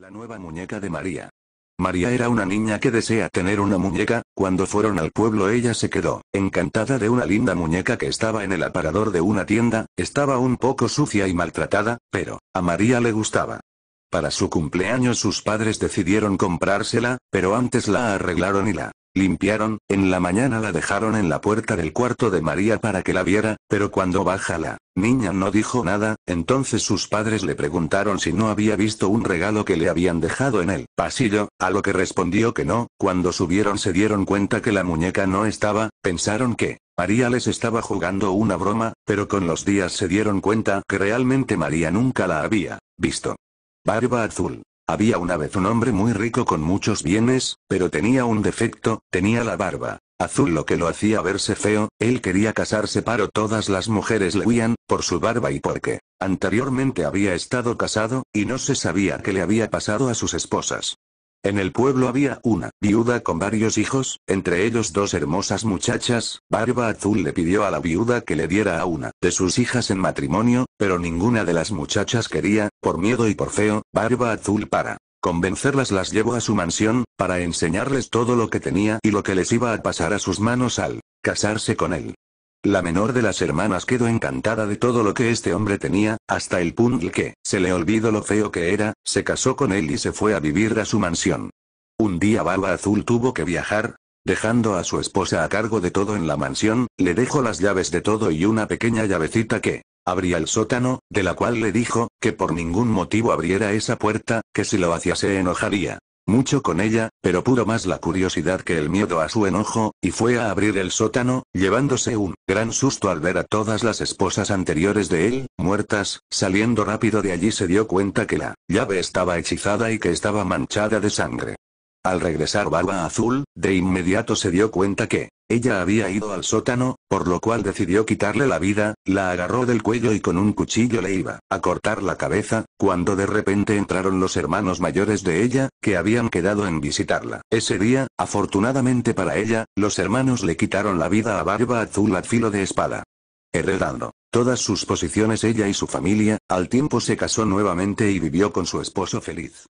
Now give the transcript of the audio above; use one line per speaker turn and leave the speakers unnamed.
La nueva muñeca de María. María era una niña que desea tener una muñeca, cuando fueron al pueblo ella se quedó, encantada de una linda muñeca que estaba en el aparador de una tienda, estaba un poco sucia y maltratada, pero, a María le gustaba. Para su cumpleaños sus padres decidieron comprársela, pero antes la arreglaron y la limpiaron, en la mañana la dejaron en la puerta del cuarto de María para que la viera, pero cuando baja la Niña no dijo nada, entonces sus padres le preguntaron si no había visto un regalo que le habían dejado en el pasillo, a lo que respondió que no, cuando subieron se dieron cuenta que la muñeca no estaba, pensaron que María les estaba jugando una broma, pero con los días se dieron cuenta que realmente María nunca la había visto. Barba azul. Había una vez un hombre muy rico con muchos bienes, pero tenía un defecto, tenía la barba azul lo que lo hacía verse feo, él quería casarse pero todas las mujeres le huían, por su barba y porque, anteriormente había estado casado, y no se sabía qué le había pasado a sus esposas. En el pueblo había una viuda con varios hijos, entre ellos dos hermosas muchachas. Barba Azul le pidió a la viuda que le diera a una de sus hijas en matrimonio, pero ninguna de las muchachas quería, por miedo y por feo, Barba Azul para Convencerlas las llevó a su mansión, para enseñarles todo lo que tenía y lo que les iba a pasar a sus manos al casarse con él. La menor de las hermanas quedó encantada de todo lo que este hombre tenía, hasta el punto que, se le olvidó lo feo que era, se casó con él y se fue a vivir a su mansión. Un día Baba Azul tuvo que viajar, dejando a su esposa a cargo de todo en la mansión, le dejó las llaves de todo y una pequeña llavecita que, abría el sótano, de la cual le dijo, que por ningún motivo abriera esa puerta, que si lo hacía se enojaría. Mucho con ella, pero pudo más la curiosidad que el miedo a su enojo, y fue a abrir el sótano, llevándose un gran susto al ver a todas las esposas anteriores de él, muertas, saliendo rápido de allí se dio cuenta que la llave estaba hechizada y que estaba manchada de sangre. Al regresar Barba Azul, de inmediato se dio cuenta que, ella había ido al sótano, por lo cual decidió quitarle la vida, la agarró del cuello y con un cuchillo le iba a cortar la cabeza, cuando de repente entraron los hermanos mayores de ella, que habían quedado en visitarla. Ese día, afortunadamente para ella, los hermanos le quitaron la vida a Barba Azul al filo de espada. Heredando todas sus posiciones ella y su familia, al tiempo se casó nuevamente y vivió con su esposo feliz.